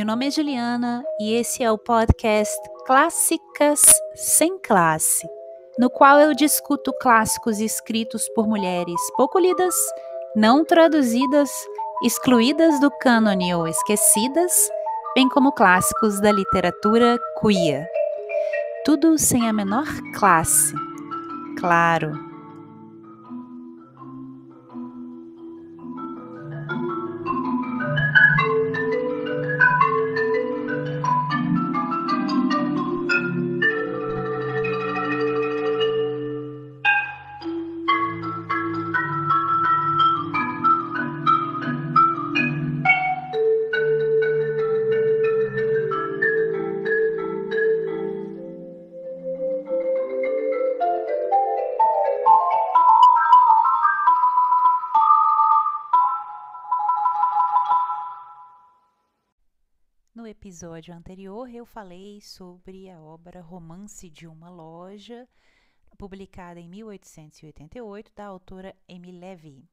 meu nome é Juliana e esse é o podcast Clássicas Sem Classe, no qual eu discuto clássicos escritos por mulheres pouco lidas, não traduzidas, excluídas do cânone ou esquecidas, bem como clássicos da literatura queer. Tudo sem a menor classe. Claro, anterior eu falei sobre a obra Romance de uma Loja, publicada em 1888, da autora Emily Levy.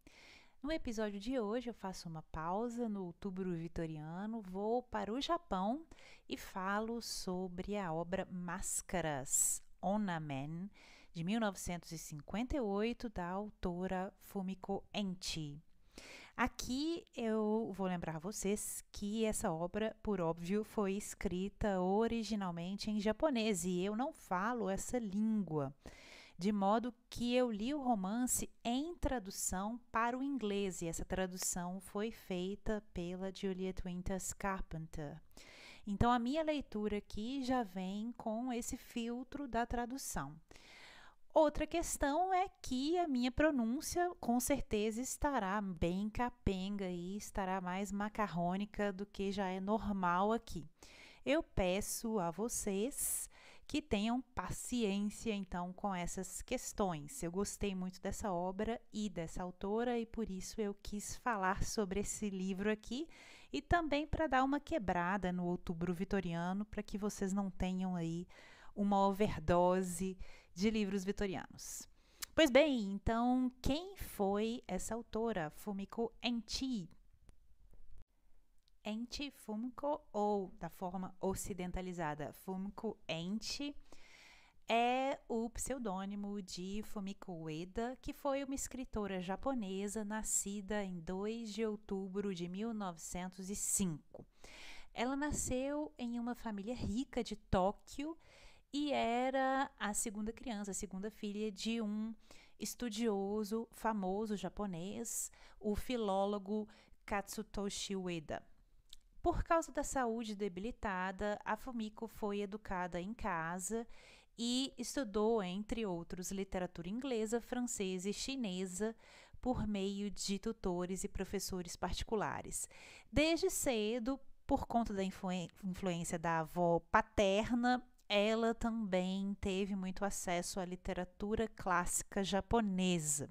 No episódio de hoje, eu faço uma pausa no outubro vitoriano, vou para o Japão e falo sobre a obra Máscaras, Onamen, de 1958, da autora Fumiko Enchi. Aqui eu vou lembrar vocês que essa obra, por óbvio, foi escrita originalmente em japonês e eu não falo essa língua. De modo que eu li o romance em tradução para o inglês, e essa tradução foi feita pela Juliet Winters Carpenter. Então a minha leitura aqui já vem com esse filtro da tradução. Outra questão é que a minha pronúncia com certeza estará bem capenga e estará mais macarrônica do que já é normal aqui. Eu peço a vocês que tenham paciência então com essas questões. Eu gostei muito dessa obra e dessa autora e por isso eu quis falar sobre esse livro aqui e também para dar uma quebrada no outubro vitoriano para que vocês não tenham aí uma overdose de livros vitorianos. Pois bem, então quem foi essa autora, Fumiko Enchi? Enchi Fumiko, ou da forma ocidentalizada, Fumiko Enchi é o pseudônimo de Fumiko Ueda, que foi uma escritora japonesa nascida em 2 de outubro de 1905. Ela nasceu em uma família rica de Tóquio e era a segunda criança, a segunda filha de um estudioso famoso japonês, o filólogo Katsutoshi Ueda. Por causa da saúde debilitada, a Fumiko foi educada em casa e estudou, entre outros, literatura inglesa, francesa e chinesa por meio de tutores e professores particulares. Desde cedo, por conta da influência da avó paterna, ela também teve muito acesso à literatura clássica japonesa.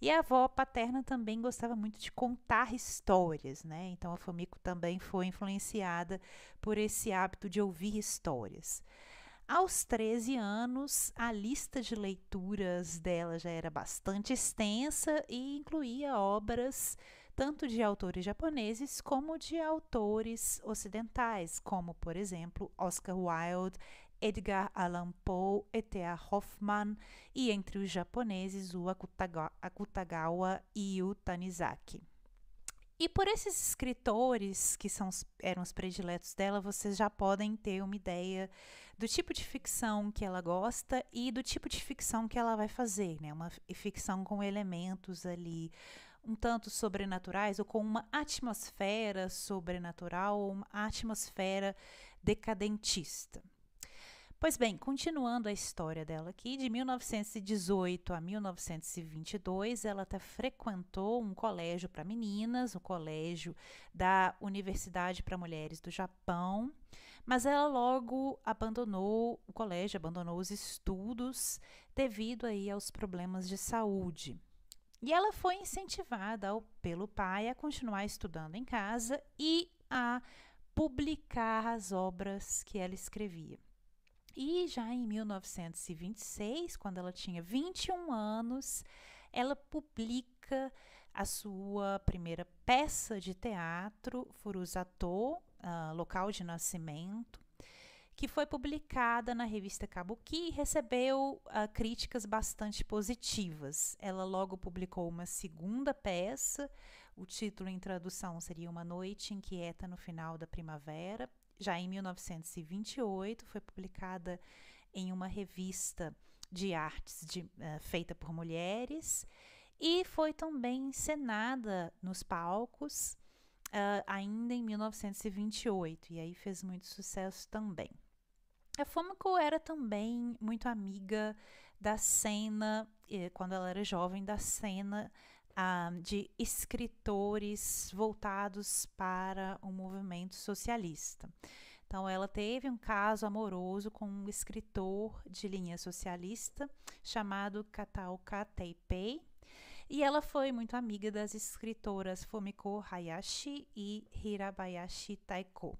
E a avó paterna também gostava muito de contar histórias, né? Então a Famico também foi influenciada por esse hábito de ouvir histórias. Aos 13 anos, a lista de leituras dela já era bastante extensa e incluía obras tanto de autores japoneses como de autores ocidentais, como, por exemplo, Oscar Wilde Edgar Allan Poe, E.T.A. Hoffman e entre os japoneses o Akutagawa e o Tanizaki. E por esses escritores que são, eram os prediletos dela, vocês já podem ter uma ideia do tipo de ficção que ela gosta e do tipo de ficção que ela vai fazer, né? Uma ficção com elementos ali um tanto sobrenaturais ou com uma atmosfera sobrenatural ou uma atmosfera decadentista. Pois bem, continuando a história dela aqui, de 1918 a 1922, ela até frequentou um colégio para meninas, o um colégio da Universidade para Mulheres do Japão, mas ela logo abandonou o colégio, abandonou os estudos devido aí aos problemas de saúde. E ela foi incentivada ao, pelo pai a continuar estudando em casa e a publicar as obras que ela escrevia. E já em 1926, quando ela tinha 21 anos, ela publica a sua primeira peça de teatro, Furuzato, uh, Local de Nascimento, que foi publicada na revista Kabuki e recebeu uh, críticas bastante positivas. Ela logo publicou uma segunda peça, o título em tradução seria Uma Noite Inquieta no Final da Primavera, já em 1928, foi publicada em uma revista de artes de, uh, feita por mulheres e foi também encenada nos palcos uh, ainda em 1928 e aí fez muito sucesso também. A Fômico era também muito amiga da cena, eh, quando ela era jovem, da cena ah, de escritores voltados para o movimento socialista. Então, ela teve um caso amoroso com um escritor de linha socialista chamado Kataoka Teipei, e ela foi muito amiga das escritoras Fumiko Hayashi e Hirabayashi Taiko.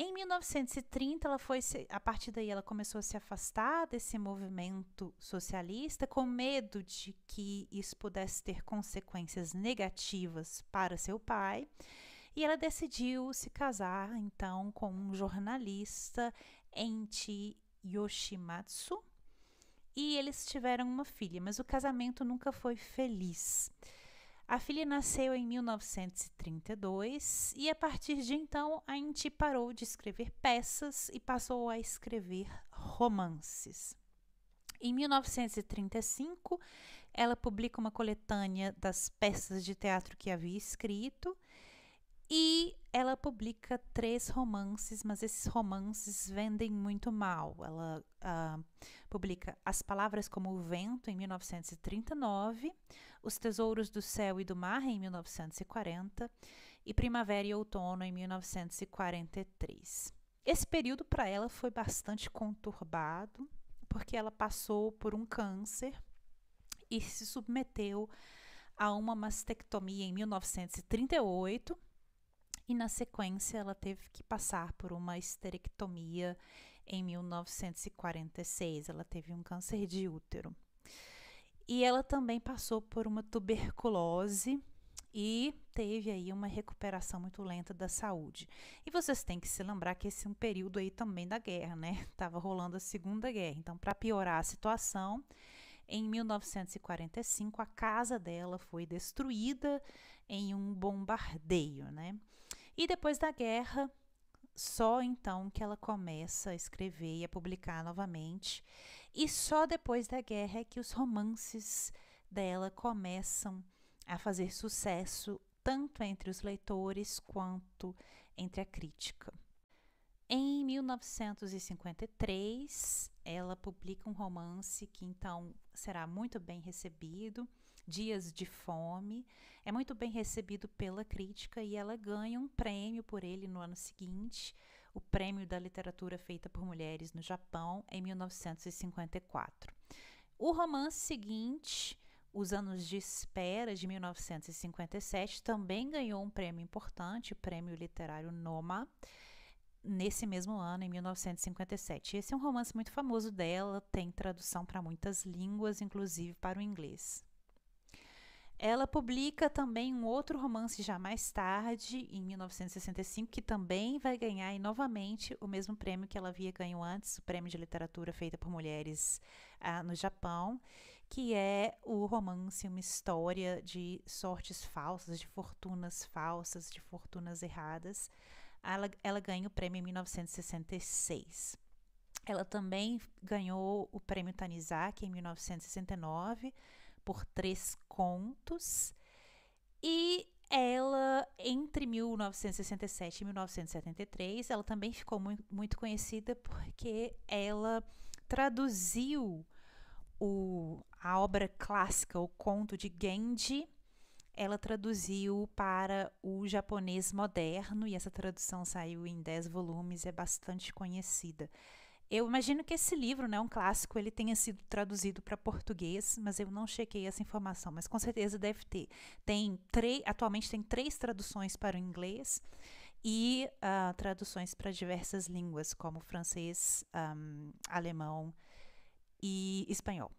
Em 1930, ela foi a partir daí ela começou a se afastar desse movimento socialista com medo de que isso pudesse ter consequências negativas para seu pai. E ela decidiu se casar então com um jornalista Enti Yoshimatsu, e eles tiveram uma filha, mas o casamento nunca foi feliz. A filha nasceu em 1932 e, a partir de então, a Inti parou de escrever peças e passou a escrever romances. Em 1935, ela publica uma coletânea das peças de teatro que havia escrito e ela publica três romances, mas esses romances vendem muito mal. Ela uh, publica As Palavras como o Vento, em 1939, Os Tesouros do Céu e do Mar, em 1940, e Primavera e Outono, em 1943. Esse período para ela foi bastante conturbado, porque ela passou por um câncer e se submeteu a uma mastectomia em 1938 e na sequência ela teve que passar por uma esterectomia em 1946. Ela teve um câncer de útero. E ela também passou por uma tuberculose e teve aí uma recuperação muito lenta da saúde. E vocês têm que se lembrar que esse é um período aí também da guerra, né? Tava rolando a Segunda Guerra. Então, para piorar a situação, em 1945 a casa dela foi destruída em um bombardeio, né? E depois da guerra, só então que ela começa a escrever e a publicar novamente. E só depois da guerra é que os romances dela começam a fazer sucesso tanto entre os leitores quanto entre a crítica. Em 1953, ela publica um romance que então será muito bem recebido, dias de fome. É muito bem recebido pela crítica e ela ganha um prêmio por ele no ano seguinte, o Prêmio da Literatura Feita por Mulheres no Japão, em 1954. O romance seguinte, Os Anos de Espera, de 1957, também ganhou um prêmio importante, o Prêmio Literário Noma nesse mesmo ano, em 1957. Esse é um romance muito famoso dela, tem tradução para muitas línguas, inclusive para o inglês. Ela publica também um outro romance já mais tarde, em 1965, que também vai ganhar e novamente o mesmo prêmio que ela havia ganho antes, o prêmio de literatura feita por mulheres ah, no Japão, que é o romance Uma História de Sortes Falsas, de Fortunas Falsas, de Fortunas Erradas. Ela, ela ganha o prêmio em 1966. Ela também ganhou o prêmio Tanizaki em 1969 por três contos. E ela, entre 1967 e 1973, ela também ficou muito, muito conhecida porque ela traduziu o, a obra clássica, o conto de Genji, ela traduziu para o japonês moderno e essa tradução saiu em 10 volumes, é bastante conhecida. Eu imagino que esse livro, né, um clássico, ele tenha sido traduzido para português, mas eu não chequei essa informação, mas com certeza deve ter. Tem três, atualmente tem três traduções para o inglês e uh, traduções para diversas línguas, como francês, um, alemão e espanhol.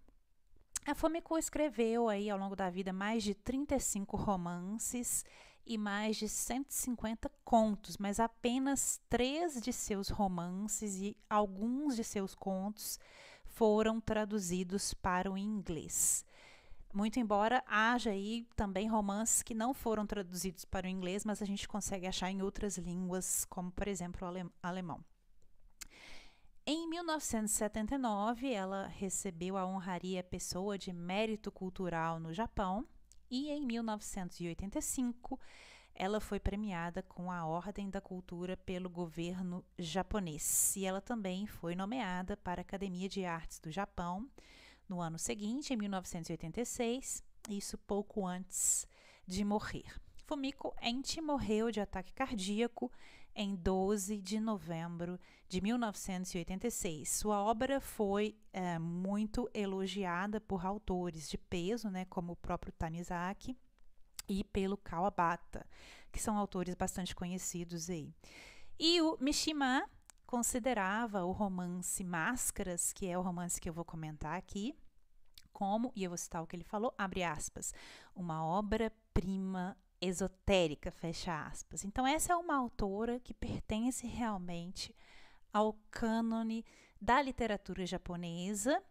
A Fomico escreveu aí ao longo da vida mais de 35 romances e mais de 150 contos, mas apenas três de seus romances e alguns de seus contos foram traduzidos para o inglês. Muito embora haja aí também romances que não foram traduzidos para o inglês, mas a gente consegue achar em outras línguas, como por exemplo o alemão. Em 1979, ela recebeu a honraria Pessoa de Mérito Cultural no Japão e em 1985 ela foi premiada com a Ordem da Cultura pelo governo japonês. E ela também foi nomeada para a Academia de Artes do Japão no ano seguinte, em 1986, isso pouco antes de morrer. Fumiko Ente morreu de ataque cardíaco em 12 de novembro de 1986. Sua obra foi é, muito elogiada por autores de peso, né, como o próprio Tanizaki, e pelo Kawabata, que são autores bastante conhecidos aí. E o Mishima considerava o romance Máscaras, que é o romance que eu vou comentar aqui, como, e eu vou citar o que ele falou, abre aspas, uma obra-prima esotérica, fecha aspas. Então, essa é uma autora que pertence realmente ao cânone da literatura japonesa,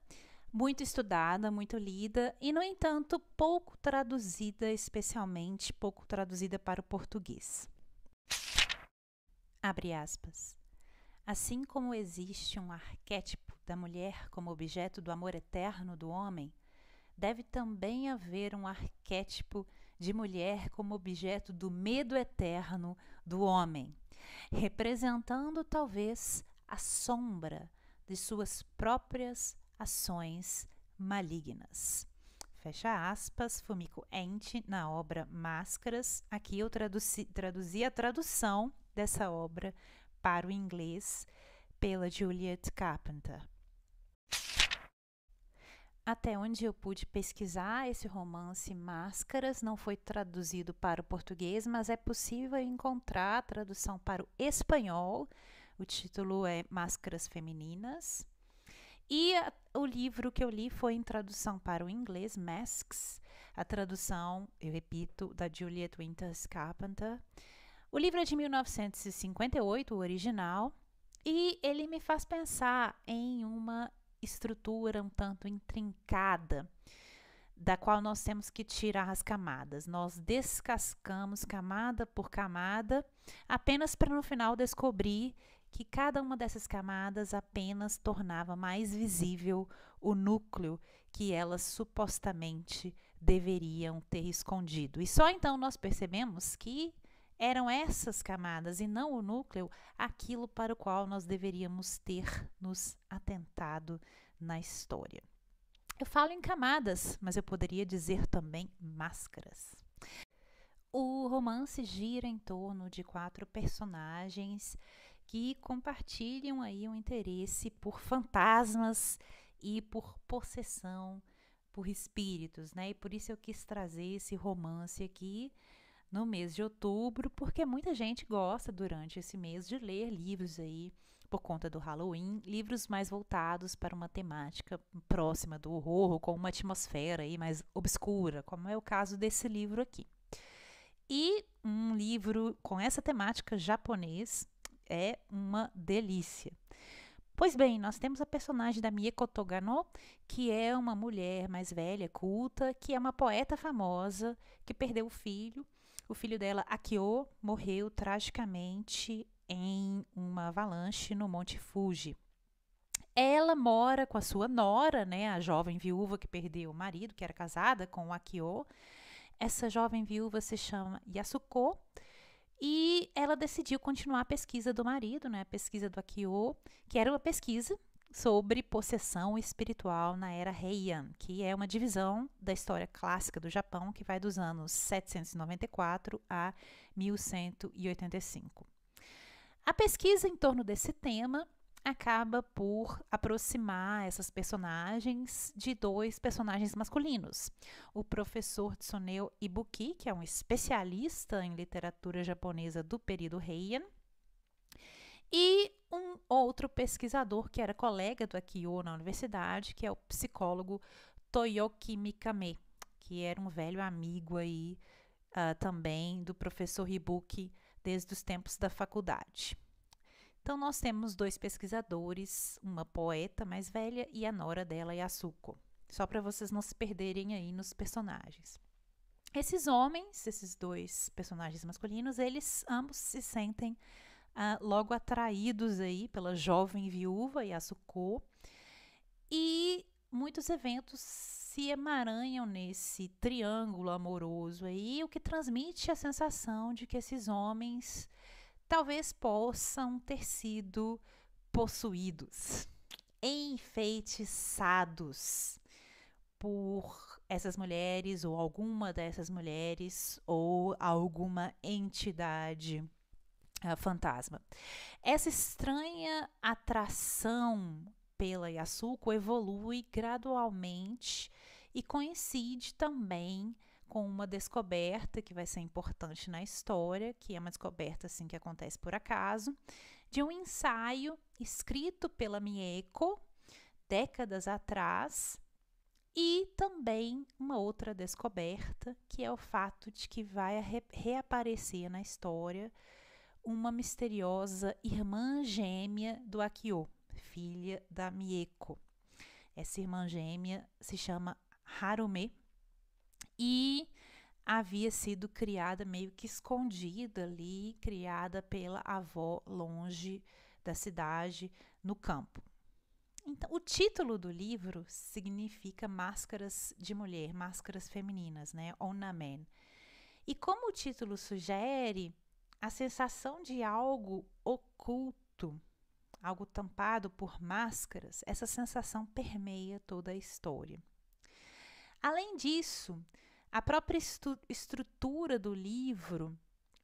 muito estudada, muito lida e, no entanto, pouco traduzida, especialmente pouco traduzida para o português. Abre aspas. Assim como existe um arquétipo da mulher como objeto do amor eterno do homem, deve também haver um arquétipo de mulher como objeto do medo eterno do homem, representando talvez a sombra de suas próprias ações malignas. Fecha aspas, Fumiko Ente, na obra Máscaras. Aqui eu traduzi, traduzi a tradução dessa obra para o inglês pela Juliet Carpenter. Até onde eu pude pesquisar, esse romance Máscaras não foi traduzido para o português, mas é possível encontrar a tradução para o espanhol. O título é Máscaras Femininas. E a, o livro que eu li foi em tradução para o inglês, Masks, a tradução, eu repito, da Juliet Winters Carpenter. O livro é de 1958, o original, e ele me faz pensar em uma estrutura um tanto intrincada, da qual nós temos que tirar as camadas. Nós descascamos camada por camada, apenas para no final descobrir que cada uma dessas camadas apenas tornava mais visível o núcleo que elas supostamente deveriam ter escondido. E só então nós percebemos que eram essas camadas e não o núcleo aquilo para o qual nós deveríamos ter nos atentado na história. Eu falo em camadas, mas eu poderia dizer também máscaras. O romance gira em torno de quatro personagens que compartilham aí um interesse por fantasmas e por possessão, por espíritos, né? E por isso eu quis trazer esse romance aqui no mês de outubro, porque muita gente gosta durante esse mês de ler livros aí por conta do Halloween, livros mais voltados para uma temática próxima do horror, com uma atmosfera aí mais obscura, como é o caso desse livro aqui. E um livro com essa temática japonês é uma delícia. Pois bem, nós temos a personagem da Mieko Togano, que é uma mulher mais velha, culta, que é uma poeta famosa, que perdeu o filho o filho dela, Akio, morreu tragicamente em uma avalanche no Monte Fuji. Ela mora com a sua nora, né, a jovem viúva que perdeu o marido, que era casada com o Akio. Essa jovem viúva se chama Yasuko e ela decidiu continuar a pesquisa do marido, né, a pesquisa do Akio, que era uma pesquisa sobre possessão espiritual na era Heian, que é uma divisão da história clássica do Japão que vai dos anos 794 a 1185. A pesquisa em torno desse tema acaba por aproximar essas personagens de dois personagens masculinos. O professor Tsuneo Ibuki, que é um especialista em literatura japonesa do período Heian, e um outro pesquisador que era colega do Akio na universidade, que é o psicólogo Toyoki Mikame, que era um velho amigo aí uh, também do professor Hibuki desde os tempos da faculdade. Então nós temos dois pesquisadores, uma poeta mais velha e a nora dela, Yasuko. Só para vocês não se perderem aí nos personagens. Esses homens, esses dois personagens masculinos, eles ambos se sentem logo atraídos aí pela jovem viúva Yasuko. E muitos eventos se emaranham nesse triângulo amoroso aí, o que transmite a sensação de que esses homens talvez possam ter sido possuídos, enfeitiçados por essas mulheres ou alguma dessas mulheres ou alguma entidade fantasma. Essa estranha atração pela Yasuko evolui gradualmente e coincide também com uma descoberta que vai ser importante na história, que é uma descoberta assim que acontece por acaso, de um ensaio escrito pela Mieko décadas atrás e também uma outra descoberta, que é o fato de que vai reaparecer na história uma misteriosa irmã gêmea do Akio, filha da Mieko. Essa irmã gêmea se chama Harume e havia sido criada meio que escondida ali, criada pela avó longe da cidade, no campo. Então, o título do livro significa máscaras de mulher, máscaras femininas, né? Onamen. E como o título sugere, a sensação de algo oculto, algo tampado por máscaras, essa sensação permeia toda a história. Além disso, a própria estu- estrutura do livro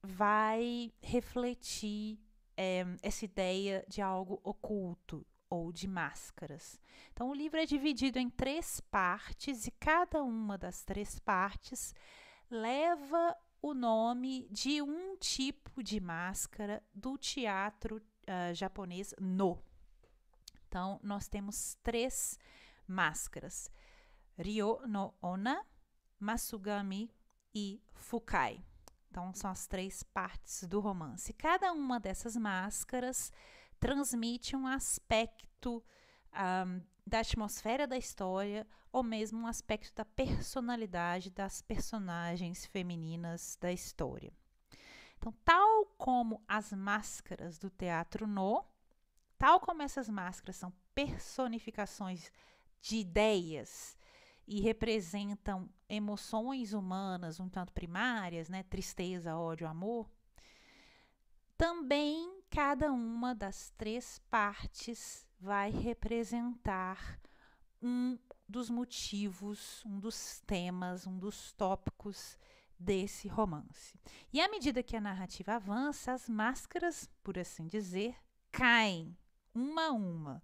vai refletir é, essa ideia de algo oculto ou de máscaras. Então, o livro é dividido em três partes e cada uma das três partes leva o nome de um tipo de máscara do teatro uh, japonês no. Então, nós temos três máscaras: Ryo no Ona, Masugami e Fukai. Então, são as três partes do romance. Cada uma dessas máscaras transmite um aspecto um, ah, da atmosfera da história ou mesmo um aspecto da personalidade das personagens femininas da história. Então, tal como as máscaras do teatro no, tal como essas máscaras são personificações de ideias e representam emoções humanas um tanto primárias, né, tristeza, ódio, amor, também Cada uma das três partes vai representar um dos motivos, um dos temas, um dos tópicos desse romance. E à medida que a narrativa avança, as máscaras, por assim dizer, caem uma a uma,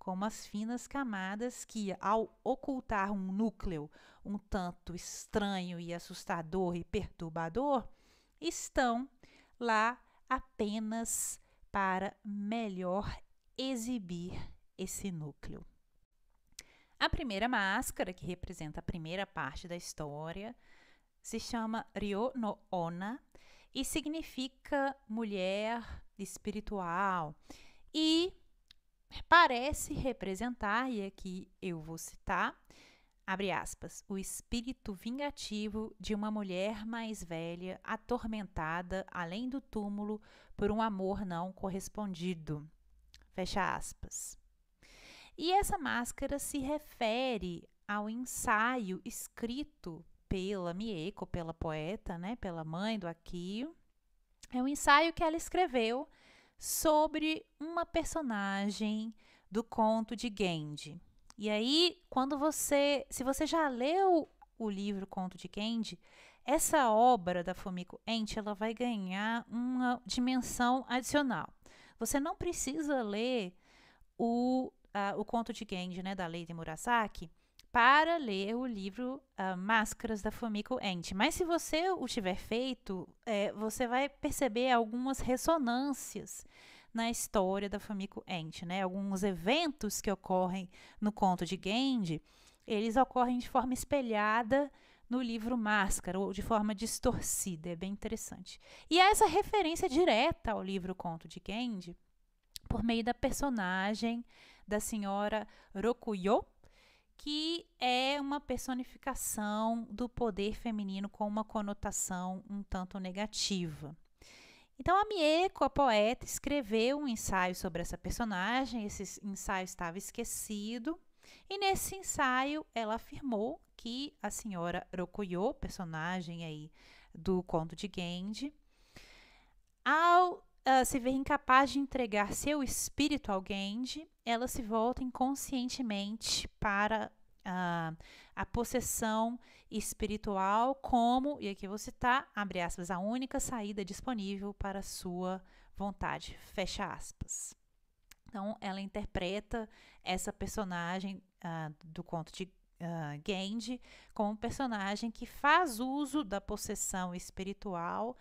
como as finas camadas que, ao ocultar um núcleo um tanto estranho e assustador e perturbador, estão lá apenas para melhor exibir esse núcleo. A primeira máscara, que representa a primeira parte da história, se chama Ryo no Ona e significa mulher espiritual e parece representar, e aqui eu vou citar, abre aspas, o espírito vingativo de uma mulher mais velha, atormentada além do túmulo por um amor não correspondido. Fecha aspas. E essa máscara se refere ao ensaio escrito pela Mieko, pela poeta, né, pela mãe do Akio. É um ensaio que ela escreveu sobre uma personagem do conto de Genji. E aí, quando você, se você já leu o livro Conto de Candy, essa obra da Fumiko Ente, ela vai ganhar uma dimensão adicional. Você não precisa ler o, uh, o Conto de Candy, né, da Lady Murasaki, para ler o livro uh, Máscaras da Fumiko Ente. Mas se você o tiver feito, é, você vai perceber algumas ressonâncias na história da Famico Ent, né? Alguns eventos que ocorrem no conto de Genji, eles ocorrem de forma espelhada no livro Máscara, ou de forma distorcida, é bem interessante. E há essa referência direta ao livro Conto de Genji, por meio da personagem da senhora Rokuyo, que é uma personificação do poder feminino com uma conotação um tanto negativa. Então a Mieko, a poeta, escreveu um ensaio sobre essa personagem, esse ensaio estava esquecido, e nesse ensaio ela afirmou que a senhora Rokuyo, personagem aí do conto de Genji, ao uh, se ver incapaz de entregar seu espírito ao Genji, ela se volta inconscientemente para a, a possessão espiritual como, e aqui vou citar, abre aspas, a única saída disponível para a sua vontade, fecha aspas. Então, ela interpreta essa personagem uh, do conto de uh, ah, Gandhi como um personagem que faz uso da possessão espiritual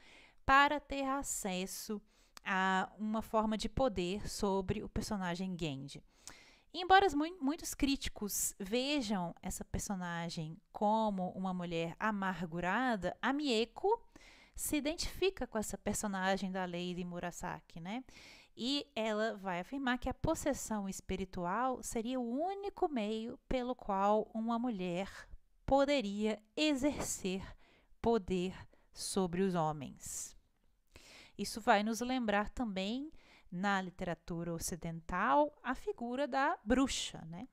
para ter acesso a uma forma de poder sobre o personagem Gandhi embora muitos críticos vejam essa personagem como uma mulher amargurada, a Mieko se identifica com essa personagem da Lady Murasaki, né? E ela vai afirmar que a possessão espiritual seria o único meio pelo qual uma mulher poderia exercer poder sobre os homens. Isso vai nos lembrar também na literatura ocidental a figura da bruxa, né?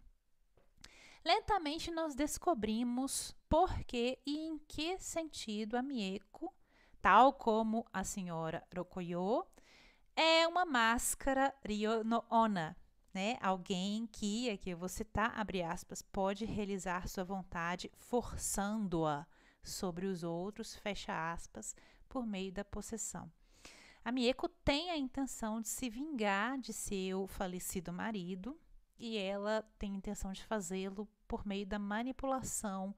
Lentamente nós descobrimos por que e em que sentido a Mieko, tal como a senhora Rokoyo, é uma máscara Ryono-ona, né? Alguém que, aqui eu vou citar, abre aspas, pode realizar sua vontade forçando-a sobre os outros, fecha aspas, por meio da possessão. A Mieko tem a intenção de se vingar de seu falecido marido e ela tem intenção de fazê-lo por meio da manipulação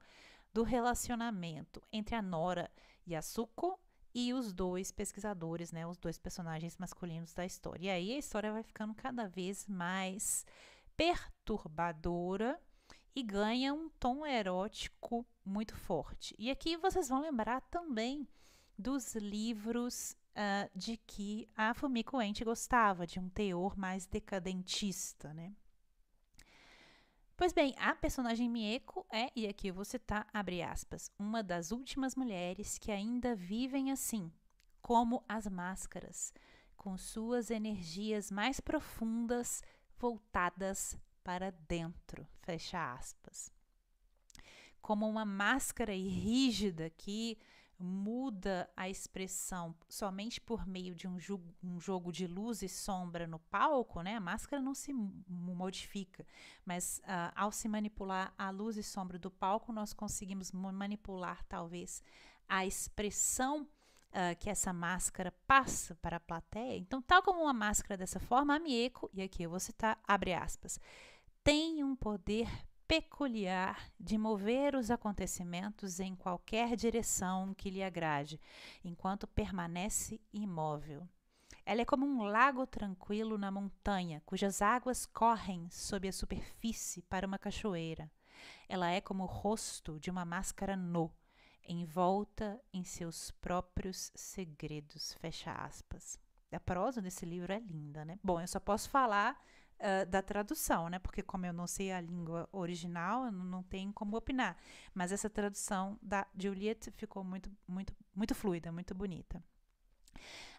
do relacionamento entre a Nora e a Suko e os dois pesquisadores, né, os dois personagens masculinos da história. E aí a história vai ficando cada vez mais perturbadora e ganha um tom erótico muito forte. E aqui vocês vão lembrar também dos livros uh, de que a Fumiko Ente gostava de um teor mais decadentista, né? Pois bem, a personagem Mieko é, e aqui eu vou citar, abre aspas, uma das últimas mulheres que ainda vivem assim, como as máscaras, com suas energias mais profundas voltadas para dentro, fecha aspas. Como uma máscara rígida que muda a expressão somente por meio de um, ju- um, jogo de luz e sombra no palco, né? A máscara não se m- modifica, mas uh, ao se manipular a luz e sombra do palco, nós conseguimos manipular talvez a expressão uh, que essa máscara passa para a plateia. Então, tal como uma máscara dessa forma, a mieko e aqui eu vou citar, abre aspas, tem um poder peculiar de mover os acontecimentos em qualquer direção que lhe agrade, enquanto permanece imóvel. Ela é como um lago tranquilo na montanha, cujas águas correm sob a superfície para uma cachoeira. Ela é como o rosto de uma máscara nu, envolta em seus próprios segredos. Fecha aspas. A prosa desse livro é linda, né? Bom, eu só posso falar ah, da tradução, né? Porque como eu não sei a língua original, eu não tenho como opinar. Mas essa tradução da Juliet ficou muito, muito, muito fluida, muito bonita.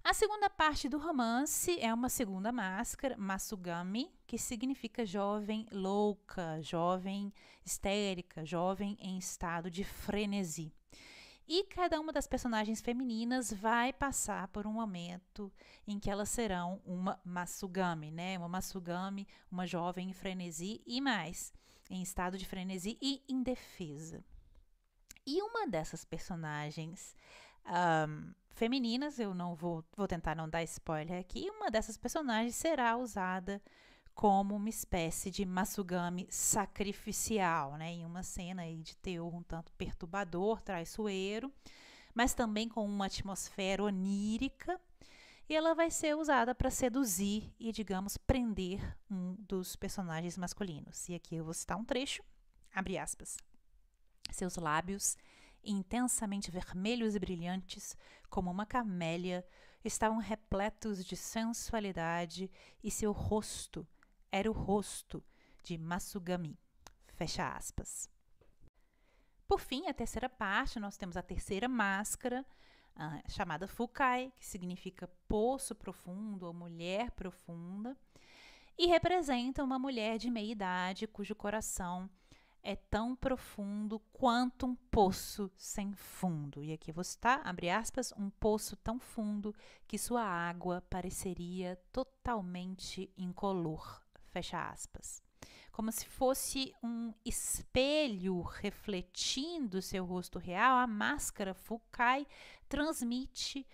A segunda parte do romance é uma segunda máscara, Masugami, que significa jovem louca, jovem histérica, jovem em estado de frenesi. E cada uma das personagens femininas vai passar por um momento em que elas serão uma Masugami, né? Uma Masugami, uma jovem em frenesi e mais, em estado de frenesi e indefesa. E uma dessas personagens um, femininas, eu não vou, vou tentar não dar spoiler aqui, uma dessas personagens será usada como uma espécie de Masugami sacrificial, né? em uma cena aí de Theo um tanto perturbador, traiçoeiro, mas também com uma atmosfera onírica. E ela vai ser usada para seduzir e, digamos, prender um dos personagens masculinos. E aqui eu vou citar um trecho, abre aspas. Seus lábios, intensamente vermelhos e brilhantes, como uma camélia, estavam repletos de sensualidade e seu rosto, era o rosto de Masugami. Fecha aspas. Por fim, a terceira parte, nós temos a terceira máscara, uh, chamada Fukai, que significa poço profundo ou mulher profunda, e representa uma mulher de meia idade cujo coração é tão profundo quanto um poço sem fundo. E aqui você está, abre aspas, um poço tão fundo que sua água pareceria totalmente incolor fecha aspas. Como se fosse um espelho refletindo seu rosto real, a máscara Fukai transmite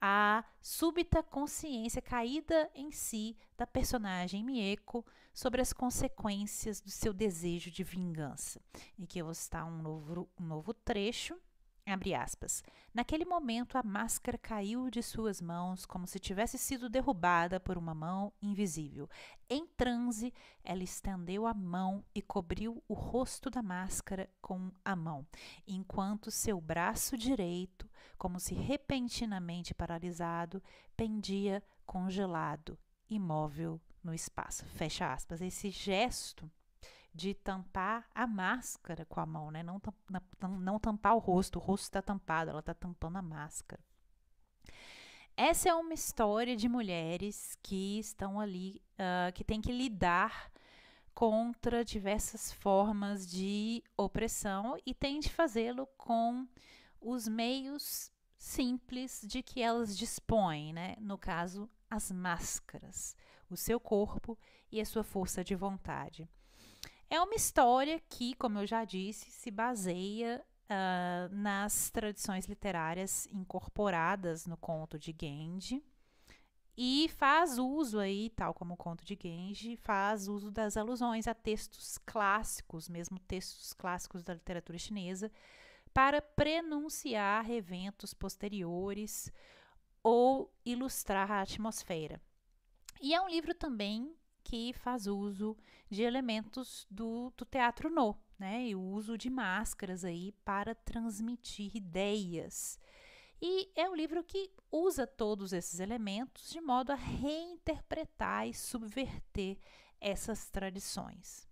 a súbita consciência caída em si da personagem Mieko sobre as consequências do seu desejo de vingança. E que eu vou citar um novo, um novo trecho Abre aspas. Naquele momento, a máscara caiu de suas mãos como se tivesse sido derrubada por uma mão invisível. Em transe, ela estendeu a mão e cobriu o rosto da máscara com a mão, enquanto seu braço direito, como se repentinamente paralisado, pendia congelado, imóvel no espaço. Fecha aspas. Esse gesto de tampar a máscara com a mão, né? Não, não, não tampar o rosto, o rosto está tampado, ela está tampando a máscara. Essa é uma história de mulheres que estão ali, uh, que têm que lidar contra diversas formas de opressão e têm de fazê-lo com os meios simples de que elas dispõem, né? No caso, as máscaras, o seu corpo e a sua força de vontade. É uma história que, como eu já disse, se baseia uh, nas tradições literárias incorporadas no conto de Genji e faz uso aí, tal como o conto de Genji, faz uso das alusões a textos clássicos, mesmo textos clássicos da literatura chinesa, para prenunciar eventos posteriores ou ilustrar a atmosfera. E é um livro também que faz uso de elementos do, do teatro no, né? E o uso de máscaras aí para transmitir ideias. E é um livro que usa todos esses elementos de modo a reinterpretar e subverter essas tradições.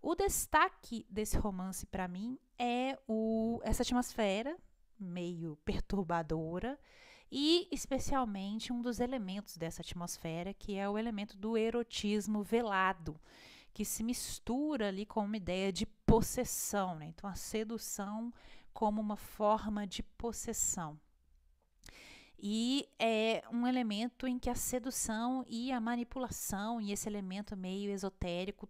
O destaque desse romance para mim é o, essa atmosfera meio perturbadora e especialmente um dos elementos dessa atmosfera, que é o elemento do erotismo velado, que se mistura ali com uma ideia de possessão, né? então a sedução como uma forma de possessão. E é um elemento em que a sedução e a manipulação e esse elemento meio esotérico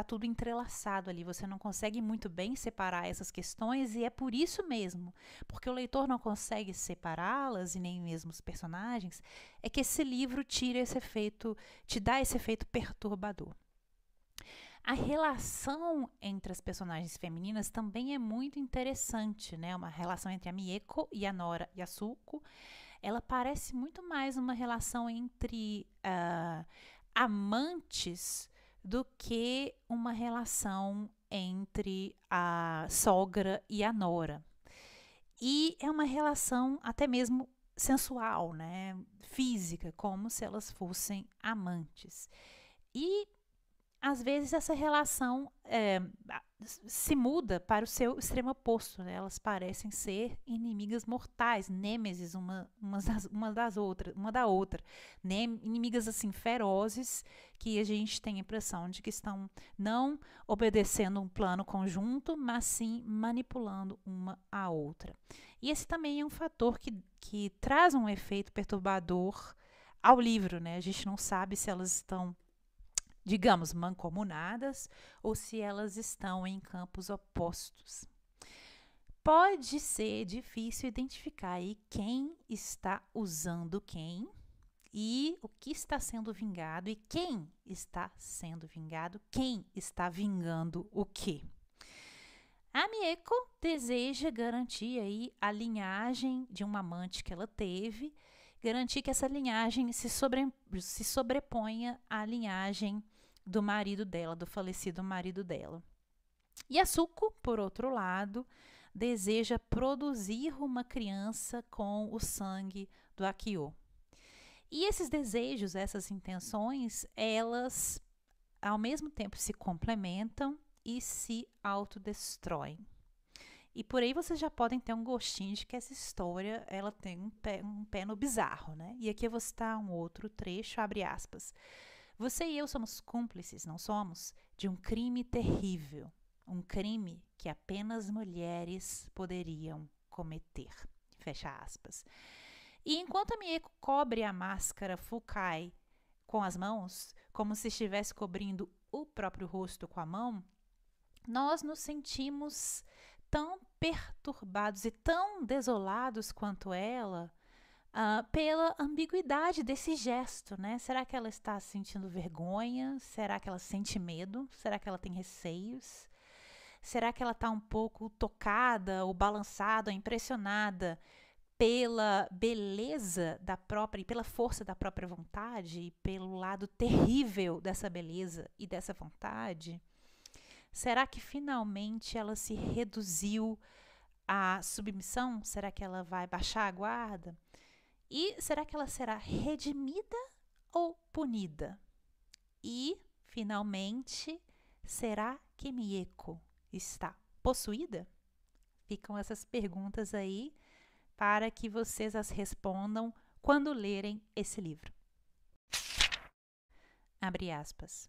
está tudo entrelaçado ali, você não consegue muito bem separar essas questões e é por isso mesmo, porque o leitor não consegue separá-las e nem mesmo os personagens, é que esse livro tira esse efeito, te dá esse efeito perturbador. A relação entre as personagens femininas também é muito interessante, né? Uma relação entre a Mieko e a Nora e a Suko. Ela parece muito mais uma relação entre uh, amantes do que uma relação entre a sogra e a nora. E é uma relação até mesmo sensual, né? física, como se elas fossem amantes. E às vezes essa relação é, se muda para o seu extremo oposto. Né? Elas parecem ser inimigas mortais, nêmesis uma, umas das, uma das outras, uma da outra, né? inimigas assim ferozes que a gente tem a impressão de que estão não obedecendo um plano conjunto, mas sim manipulando uma a outra. E esse também é um fator que, que traz um efeito perturbador ao livro, né? A gente não sabe se elas estão digamos, mancomunadas ou se elas estão em campos opostos. Pode ser difícil identificar aí quem está usando quem e o que está sendo vingado e quem está sendo vingado, quem está vingando o que. A Mieko deseja garantir aí a linhagem de um amante que ela teve, garantir que essa linhagem se, sobre, se sobreponha à linhagem do marido dela, do falecido marido dela. e Suco, por outro lado, deseja produzir uma criança com o sangue do Akio. E esses desejos, essas intenções, elas ao mesmo tempo se complementam e se autodestroem. E por aí vocês já podem ter um gostinho de que essa história ela tem um pé, um pé no bizarro, né? E aqui eu vou citar um outro trecho, abre aspas. Você e eu somos cúmplices, não somos? De um crime terrível. Um crime que apenas mulheres poderiam cometer. Fecha aspas. E enquanto a Mieko cobre a máscara Fukai com as mãos, como se estivesse cobrindo o próprio rosto com a mão, nós nos sentimos tão perturbados e tão desolados quanto ela Uh, pela ambiguidade desse gesto, né? Será que ela está sentindo vergonha? Será que ela sente medo? Será que ela tem receios? Será que ela está um pouco tocada, ou balançada, ou impressionada pela beleza da própria e pela força da própria vontade e pelo lado terrível dessa beleza e dessa vontade? Será que finalmente ela se reduziu à submissão? Será que ela vai baixar a guarda? E será que ela será redimida ou punida? E, finalmente, será que Mieko está possuída? Ficam essas perguntas aí para que vocês as respondam quando lerem esse livro. Abre aspas.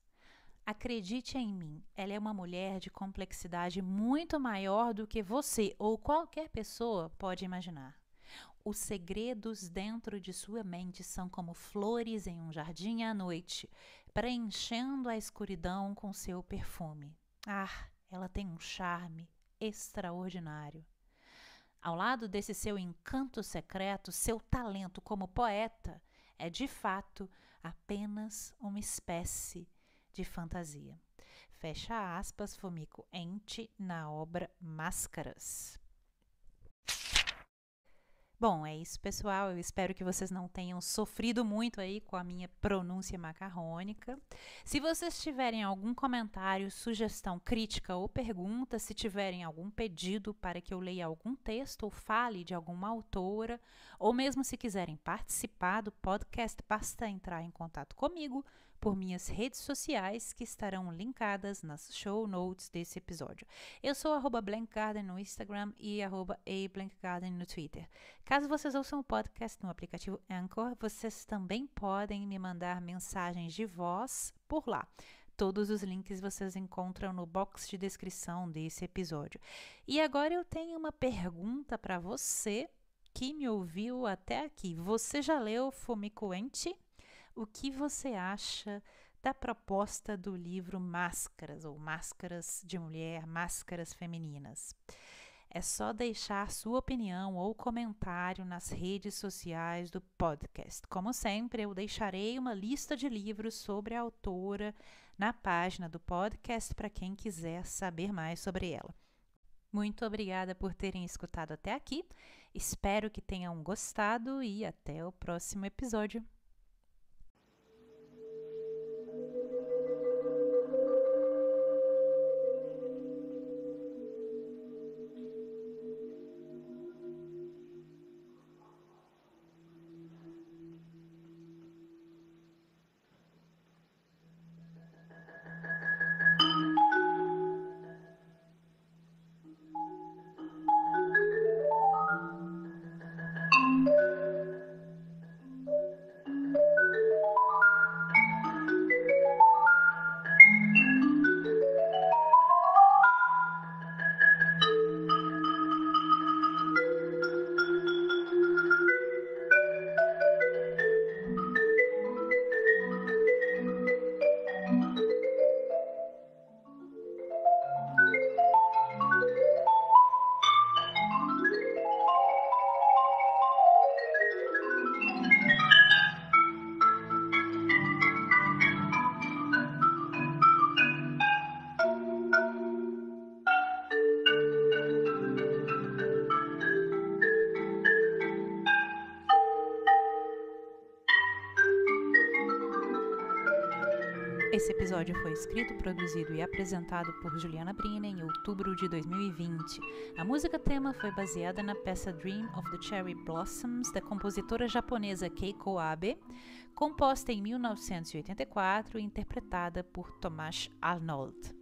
Acredite em mim, ela é uma mulher de complexidade muito maior do que você ou qualquer pessoa pode imaginar. Os segredos dentro de sua mente são como flores em um jardim à noite, preenchendo a escuridão com seu perfume. Ah, ela tem um charme extraordinário. Ao lado desse seu encanto secreto, seu talento como poeta é de fato apenas uma espécie de fantasia. Fecha aspas, Fomico Ente, na obra Máscaras. Bom, é isso, pessoal. Eu espero que vocês não tenham sofrido muito aí com a minha pronúncia macarrônica. Se vocês tiverem algum comentário, sugestão, crítica ou pergunta, se tiverem algum pedido para que eu leia algum texto ou fale de alguma autora, ou mesmo se quiserem participar do podcast, basta entrar em contato comigo por minhas redes sociais que estarão linkadas nas show notes desse episódio. Eu sou blankgarden no Instagram e ablankgarden no Twitter. Caso vocês ouçam o podcast no aplicativo Anchor, vocês também podem me mandar mensagens de voz por lá. Todos os links vocês encontram no box de descrição desse episódio. E agora eu tenho uma pergunta para você que me ouviu até aqui. Você já leu Fumicoente? o que você acha da proposta do livro Máscaras, ou Máscaras de Mulher, Máscaras Femininas. É só deixar sua opinião ou comentário nas redes sociais do podcast. Como sempre, eu deixarei uma lista de livros sobre a autora na página do podcast para quem quiser saber mais sobre ela. Muito obrigada por terem escutado até aqui. Espero que tenham gostado e até o próximo episódio. Esse episódio foi escrito, produzido e apresentado por Juliana Brina em outubro de 2020. A música tema foi baseada na peça Dream of the Cherry Blossoms da compositora japonesa Keiko Abe, composta em 1984 e interpretada por Tomás Arnold.